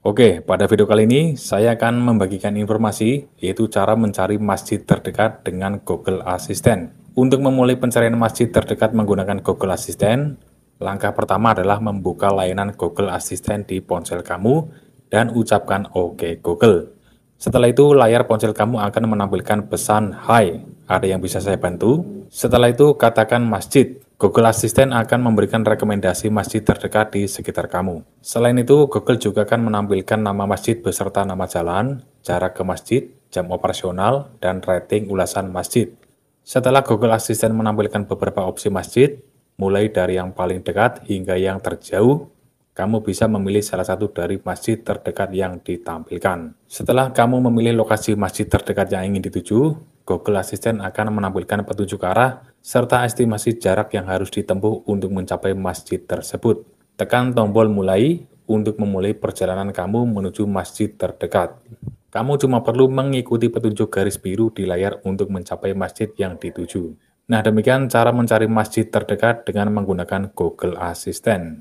Oke, pada video kali ini saya akan membagikan informasi yaitu cara mencari masjid terdekat dengan Google Assistant. Untuk memulai pencarian masjid terdekat menggunakan Google Assistant, langkah pertama adalah membuka layanan Google Assistant di ponsel kamu dan ucapkan OK Google. Setelah itu layar ponsel kamu akan menampilkan pesan Hai, ada yang bisa saya bantu? Setelah itu katakan masjid Google Assistant akan memberikan rekomendasi masjid terdekat di sekitar kamu. Selain itu, Google juga akan menampilkan nama masjid beserta nama jalan, jarak ke masjid, jam operasional, dan rating ulasan masjid. Setelah Google Assistant menampilkan beberapa opsi masjid, mulai dari yang paling dekat hingga yang terjauh, kamu bisa memilih salah satu dari masjid terdekat yang ditampilkan. Setelah kamu memilih lokasi masjid terdekat yang ingin dituju, Google Assistant akan menampilkan petunjuk arah serta estimasi jarak yang harus ditempuh untuk mencapai masjid tersebut. Tekan tombol mulai untuk memulai perjalanan kamu menuju masjid terdekat. Kamu cuma perlu mengikuti petunjuk garis biru di layar untuk mencapai masjid yang dituju. Nah, demikian cara mencari masjid terdekat dengan menggunakan Google Assistant.